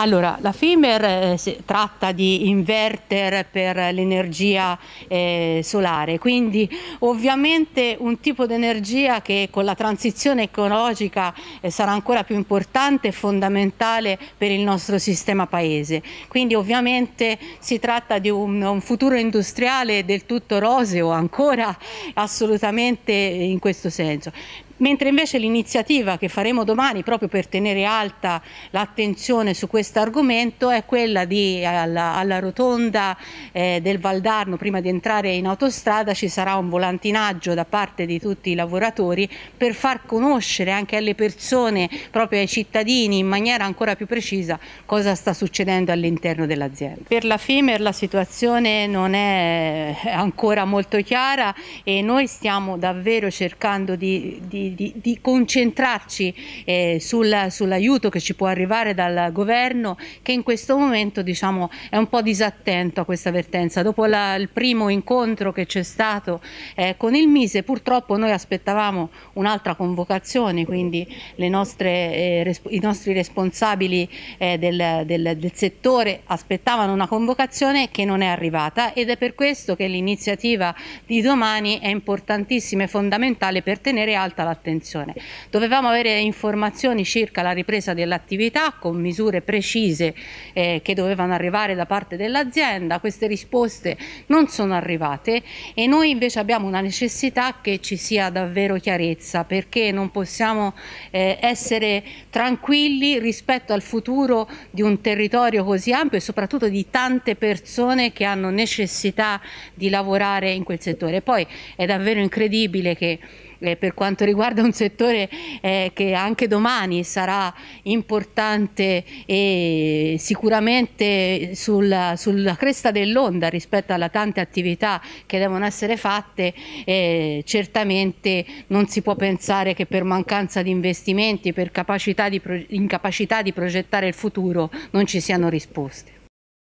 Allora, la FIMER eh, tratta di inverter per l'energia eh, solare, quindi ovviamente un tipo di energia che con la transizione ecologica eh, sarà ancora più importante e fondamentale per il nostro sistema paese. Quindi ovviamente si tratta di un, un futuro industriale del tutto roseo ancora assolutamente in questo senso mentre invece l'iniziativa che faremo domani proprio per tenere alta l'attenzione su questo argomento è quella di alla, alla rotonda eh, del Valdarno prima di entrare in autostrada ci sarà un volantinaggio da parte di tutti i lavoratori per far conoscere anche alle persone, proprio ai cittadini in maniera ancora più precisa cosa sta succedendo all'interno dell'azienda. Per la FIMER la situazione non è ancora molto chiara e noi stiamo davvero cercando di, di di, di, concentrarci eh, sul, sull'aiuto che ci può arrivare dal governo che in questo momento diciamo, è un po' disattento a questa avvertenza. Dopo la, il primo incontro che c'è stato eh, con il Mise purtroppo noi aspettavamo un'altra convocazione, quindi nostre, eh, i nostri responsabili eh, del, del, del settore aspettavano una convocazione che non è arrivata ed è per questo che l'iniziativa di domani è importantissima e fondamentale per tenere alta la attenzione. Dovevamo avere informazioni circa la ripresa dell'attività con misure precise eh, che dovevano arrivare da parte dell'azienda, queste risposte non sono arrivate e noi invece abbiamo una necessità che ci sia davvero chiarezza perché non possiamo eh, essere tranquilli rispetto al futuro di un territorio così ampio e soprattutto di tante persone che hanno necessità di lavorare in quel settore. Poi è davvero incredibile che eh, per quanto riguarda un settore eh, che anche domani sarà importante e sicuramente sulla, sulla cresta dell'onda rispetto alle tante attività che devono essere fatte, eh, certamente non si può pensare che per mancanza di investimenti, per capacità di incapacità di progettare il futuro non ci siano risposte.